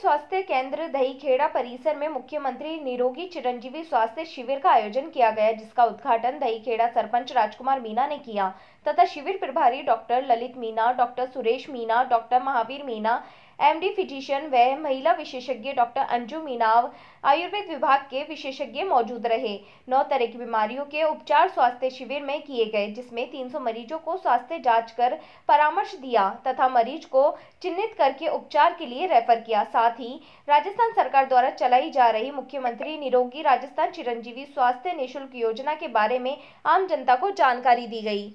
स्वास्थ्य केंद्र दहीखेड़ा परिसर में मुख्यमंत्री निरोगी चिरंजीवी स्वास्थ्य शिविर का आयोजन किया गया जिसका उद्घाटन दहीखेड़ा सरपंच राजकुमार मीना ने किया तथा शिविर प्रभारी doctor Lalit Meena doctor Suresh Meena doctor Mahavir Meena M D physician व महिला विशेषज्ञ डॉक्टर अंजू मीनाव आयुर्वेद विभाग के विशेषज्ञ मौजूद रहे नौ तरह की बीमारियों के उपचार स्वास्थ्य शिविर में किए गए जिसमें 300 मरीजों को स्वास्थ्य जांच कर परामर्श दिया तथा मरीज को चिन्हित करके उपचार के लिए रेफर किया साथ ही राजस्थान सरकार द्वारा चलाई जा रही मुख्यमंत्री निरोगी राजस्थान चिरंजीवी स्वास्थ्य निःशुल्क योजना के बारे में आम जनता को जानकारी दी गई